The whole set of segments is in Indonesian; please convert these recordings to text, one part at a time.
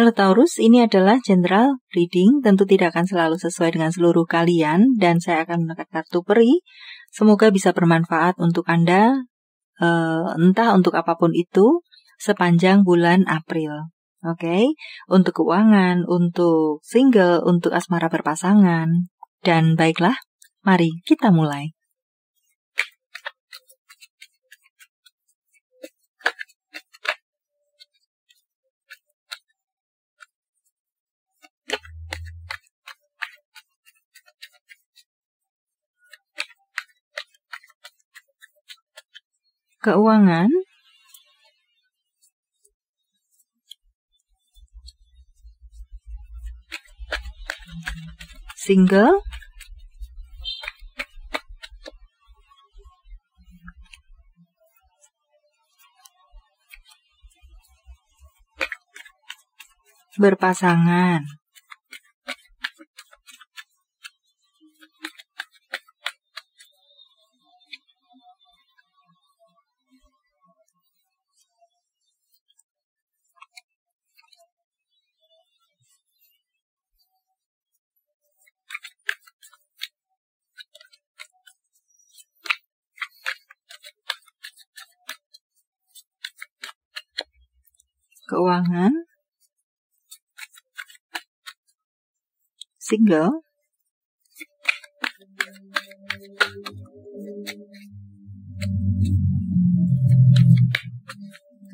Halo Taurus, ini adalah general reading, tentu tidak akan selalu sesuai dengan seluruh kalian, dan saya akan menekan kartu peri. Semoga bisa bermanfaat untuk Anda, eh, entah untuk apapun itu, sepanjang bulan April. Oke, okay? untuk keuangan, untuk single, untuk asmara berpasangan, dan baiklah, mari kita mulai. keuangan, single, berpasangan. keuangan, single,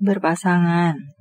berpasangan.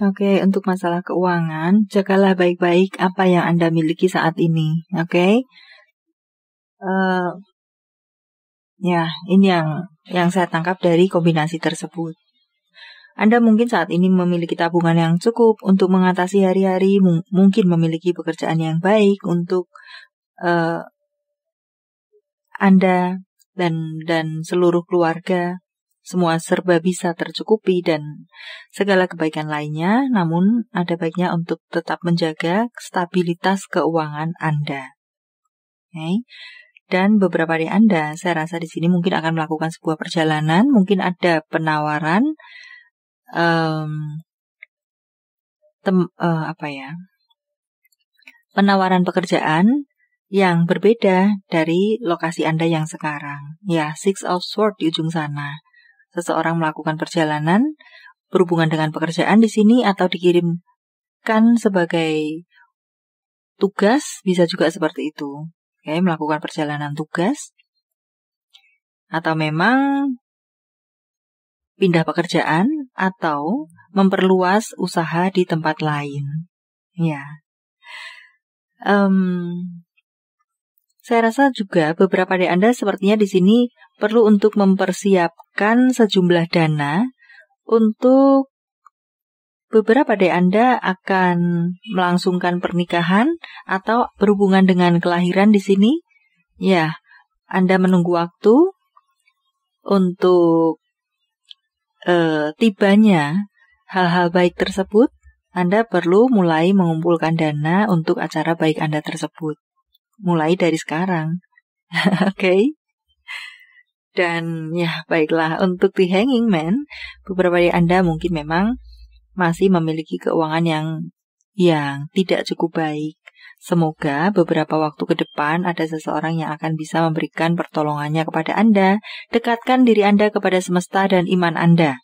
Oke, okay, untuk masalah keuangan, jagalah baik-baik apa yang Anda miliki saat ini. Oke, okay? uh, eh, ya, ini yang yang saya tangkap dari kombinasi tersebut. Anda mungkin saat ini memiliki tabungan yang cukup untuk mengatasi hari-hari, mung mungkin memiliki pekerjaan yang baik untuk uh, Anda dan dan seluruh keluarga. Semua serba bisa tercukupi dan segala kebaikan lainnya, namun ada baiknya untuk tetap menjaga stabilitas keuangan Anda. Okay. Dan beberapa dari Anda, saya rasa di sini mungkin akan melakukan sebuah perjalanan, mungkin ada penawaran um, tem, uh, apa ya, penawaran pekerjaan yang berbeda dari lokasi Anda yang sekarang. Ya, Six of swords di ujung sana seseorang melakukan perjalanan berhubungan dengan pekerjaan di sini atau dikirimkan sebagai tugas bisa juga seperti itu. Oke, melakukan perjalanan tugas atau memang pindah pekerjaan atau memperluas usaha di tempat lain. Ya. Um, saya rasa juga beberapa dari Anda sepertinya di sini perlu untuk mempersiapkan sejumlah dana untuk beberapa dari Anda akan melangsungkan pernikahan atau berhubungan dengan kelahiran di sini. Ya, Anda menunggu waktu untuk eh, tibanya hal-hal baik tersebut. Anda perlu mulai mengumpulkan dana untuk acara baik Anda tersebut. Mulai dari sekarang. Oke. okay? Dan ya baiklah untuk The Hanging Man, beberapa dari Anda mungkin memang masih memiliki keuangan yang yang tidak cukup baik. Semoga beberapa waktu ke depan ada seseorang yang akan bisa memberikan pertolongannya kepada Anda. Dekatkan diri Anda kepada semesta dan iman Anda.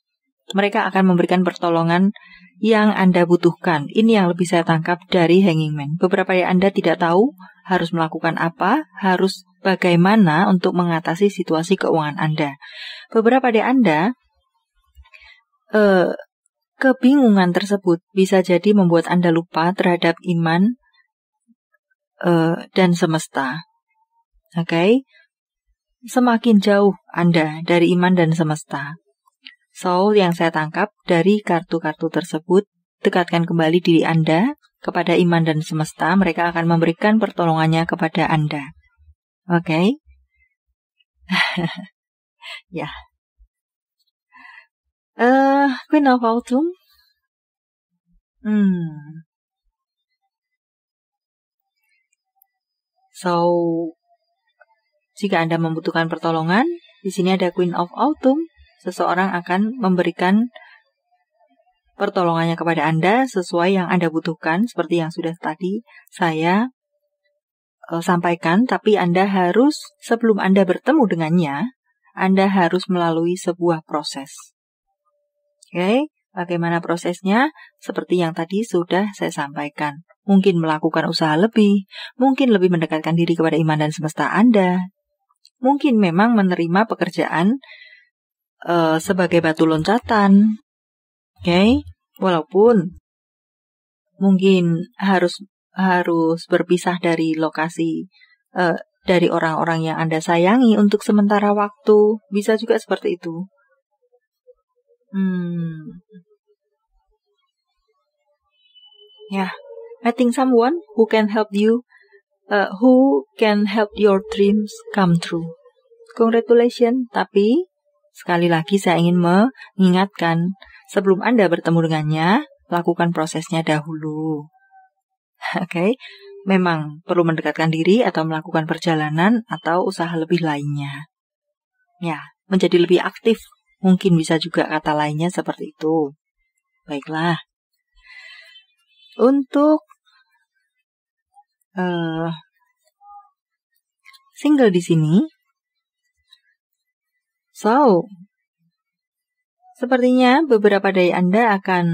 Mereka akan memberikan pertolongan yang Anda butuhkan. Ini yang lebih saya tangkap dari Hanging Man. Beberapa yang Anda tidak tahu harus melakukan apa, harus bagaimana untuk mengatasi situasi keuangan Anda. Beberapa dari Anda eh, kebingungan tersebut bisa jadi membuat Anda lupa terhadap iman eh, dan semesta. Oke. Okay? Semakin jauh Anda dari iman dan semesta. Soul yang saya tangkap dari kartu-kartu tersebut, dekatkan kembali diri Anda kepada iman dan semesta, mereka akan memberikan pertolongannya kepada Anda. Okay? yeah. Uh, of Autumn. Hmm, So, jika Anda membutuhkan pertolongan, di sini ada Queen of Autumn. Seseorang akan memberikan pertolongannya kepada Anda sesuai yang Anda butuhkan, seperti yang sudah tadi saya Eh, sampaikan, tapi Anda harus sebelum Anda bertemu dengannya, Anda harus melalui sebuah proses. Oke, okay? bagaimana prosesnya? Seperti yang tadi sudah saya sampaikan. Mungkin melakukan usaha lebih, mungkin lebih mendekatkan diri kepada iman dan semesta Anda. Mungkin memang menerima pekerjaan uh, sebagai batu loncatan. Oke, okay? walaupun mungkin harus harus berpisah dari lokasi uh, dari orang-orang yang Anda sayangi untuk sementara waktu. Bisa juga seperti itu. Hmm. Ya, yeah. someone who can help you, uh, who can help your dreams come true. Congratulations, tapi sekali lagi saya ingin mengingatkan sebelum Anda bertemu dengannya, lakukan prosesnya dahulu. Oke. Okay? Memang perlu mendekatkan diri atau melakukan perjalanan atau usaha lebih lainnya. Ya, menjadi lebih aktif. Mungkin bisa juga kata lainnya seperti itu. Baiklah. Untuk uh, single di sini. So, sepertinya beberapa dari Anda akan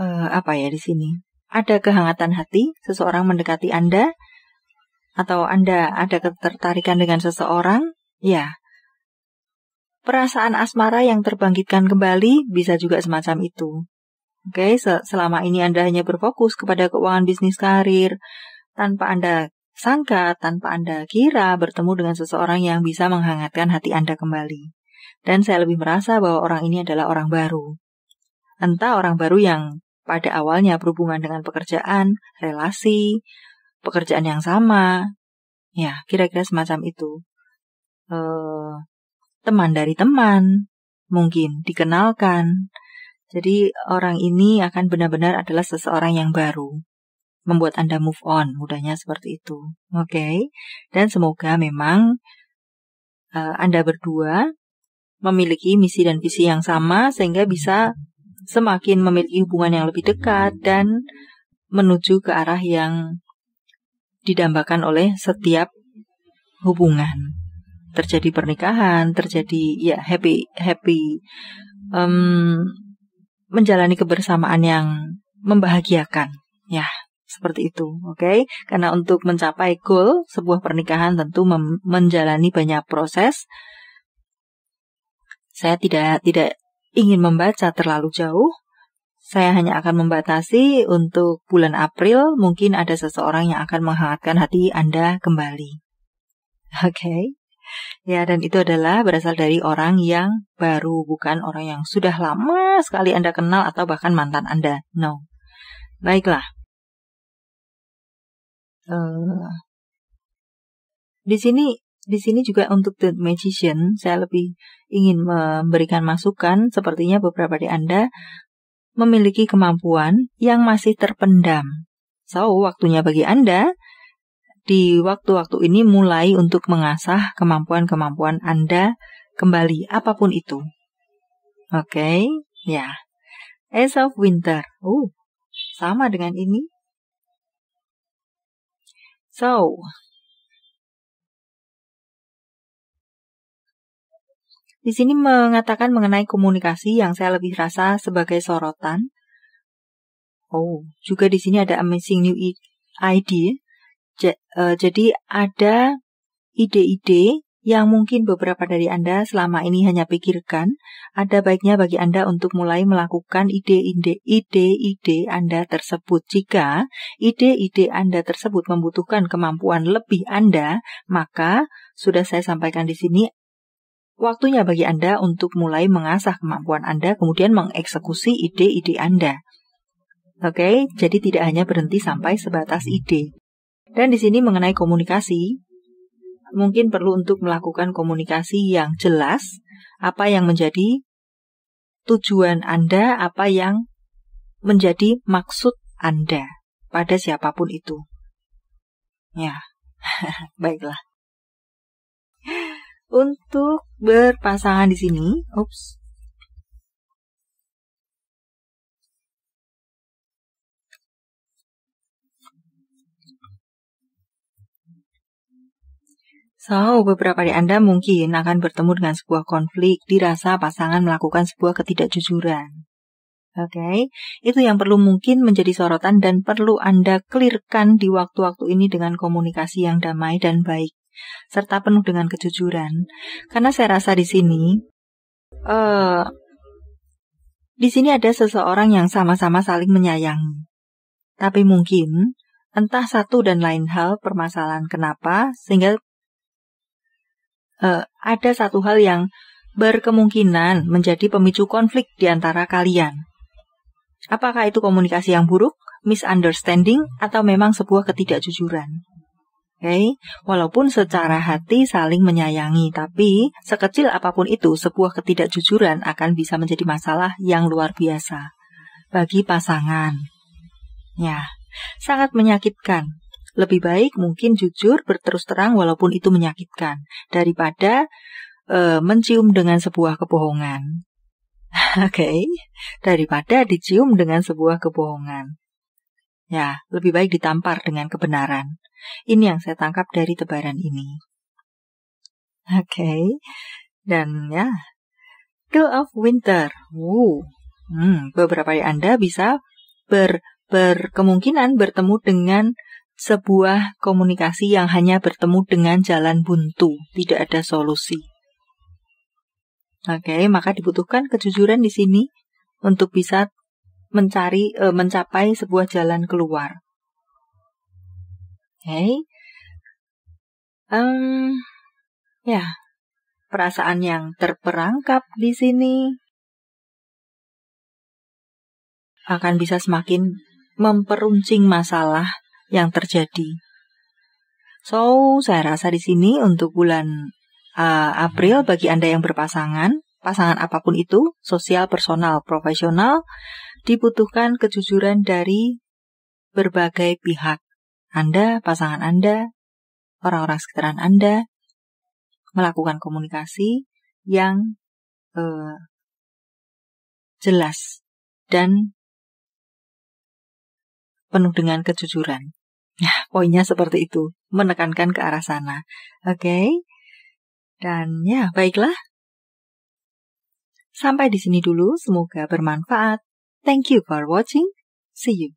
uh, apa ya di sini? ada kehangatan hati, seseorang mendekati Anda, atau Anda ada ketertarikan dengan seseorang, ya, perasaan asmara yang terbangkitkan kembali bisa juga semacam itu. Oke, selama ini Anda hanya berfokus kepada keuangan bisnis karir, tanpa Anda sangka, tanpa Anda kira bertemu dengan seseorang yang bisa menghangatkan hati Anda kembali. Dan saya lebih merasa bahwa orang ini adalah orang baru. Entah orang baru yang pada awalnya berhubungan dengan pekerjaan, relasi, pekerjaan yang sama, ya kira-kira semacam itu. Uh, teman dari teman, mungkin dikenalkan. Jadi orang ini akan benar-benar adalah seseorang yang baru. Membuat Anda move on, mudahnya seperti itu. Oke. Okay? Dan semoga memang uh, Anda berdua memiliki misi dan visi yang sama sehingga bisa semakin memiliki hubungan yang lebih dekat dan menuju ke arah yang didambakan oleh setiap hubungan. Terjadi pernikahan, terjadi ya happy happy um, menjalani kebersamaan yang membahagiakan, ya seperti itu, oke? Okay? Karena untuk mencapai goal sebuah pernikahan tentu menjalani banyak proses. Saya tidak tidak ingin membaca terlalu jauh, saya hanya akan membatasi untuk bulan April mungkin ada seseorang yang akan menghangatkan hati Anda kembali. Oke. Okay. Ya, dan itu adalah berasal dari orang yang baru, bukan orang yang sudah lama sekali Anda kenal atau bahkan mantan Anda. No. Baiklah. Uh, di sini di sini juga untuk The Magician, saya lebih ingin memberikan masukan, sepertinya beberapa di Anda memiliki kemampuan yang masih terpendam. So, waktunya bagi Anda di waktu-waktu ini mulai untuk mengasah kemampuan-kemampuan Anda kembali, apapun itu. Oke, okay, ya. Yeah. Ace of Winter. Uh, sama dengan ini. So, Di sini mengatakan mengenai komunikasi yang saya lebih rasa sebagai sorotan. Oh, juga di sini ada amazing new idea. E, jadi ada ide-ide yang mungkin beberapa dari Anda selama ini hanya pikirkan, ada baiknya bagi Anda untuk mulai melakukan ide-ide ide-ide Anda tersebut. Jika ide-ide Anda tersebut membutuhkan kemampuan lebih Anda, maka sudah saya sampaikan di sini Waktunya bagi Anda untuk mulai mengasah kemampuan Anda, kemudian mengeksekusi ide-ide Anda. Oke, okay? jadi tidak hanya berhenti sampai sebatas ide. Dan di sini mengenai komunikasi, mungkin perlu untuk melakukan komunikasi yang jelas, apa yang menjadi tujuan Anda, apa yang menjadi maksud Anda pada siapapun itu. Ya, baiklah untuk berpasangan di sini. Ups. So, beberapa di Anda mungkin akan bertemu dengan sebuah konflik dirasa pasangan melakukan sebuah ketidakjujuran. Oke, okay? itu yang perlu mungkin menjadi sorotan dan perlu Anda clearkan di waktu-waktu ini dengan komunikasi yang damai dan baik serta penuh dengan kejujuran. Karena saya rasa di sini uh, di sini ada seseorang yang sama-sama saling menyayangi. Tapi mungkin entah satu dan lain hal permasalahan kenapa sehingga uh, ada satu hal yang berkemungkinan menjadi pemicu konflik di antara kalian. Apakah itu komunikasi yang buruk, misunderstanding, atau memang sebuah ketidakjujuran? Okay? Walaupun secara hati saling menyayangi, tapi sekecil apapun itu, sebuah ketidakjujuran akan bisa menjadi masalah yang luar biasa bagi pasangan. Ya, sangat menyakitkan. Lebih baik mungkin jujur berterus terang walaupun itu menyakitkan daripada e, mencium dengan sebuah kebohongan. Oke, okay? daripada dicium dengan sebuah kebohongan. Ya, lebih baik ditampar dengan kebenaran. Ini yang saya tangkap dari tebaran ini. Oke, okay. dan ya, Kill of Winter. Wow. Hmm, beberapa dari Anda bisa ber, berkemungkinan bertemu dengan sebuah komunikasi yang hanya bertemu dengan jalan buntu, tidak ada solusi. Oke, okay, maka dibutuhkan kejujuran di sini untuk bisa mencari e, mencapai sebuah jalan keluar. Oke, okay. um, ya perasaan yang terperangkap di sini akan bisa semakin memperuncing masalah yang terjadi. So, saya rasa di sini untuk bulan uh, April bagi Anda yang berpasangan, pasangan apapun itu, sosial, personal, profesional, dibutuhkan kejujuran dari berbagai pihak. Anda, pasangan Anda, orang-orang sekitaran Anda, melakukan komunikasi yang eh, jelas dan penuh dengan kejujuran. Nah, poinnya seperti itu, menekankan ke arah sana. Oke. Okay? Dan ya, baiklah. Sampai di sini dulu, semoga bermanfaat. Thank you for watching. See you.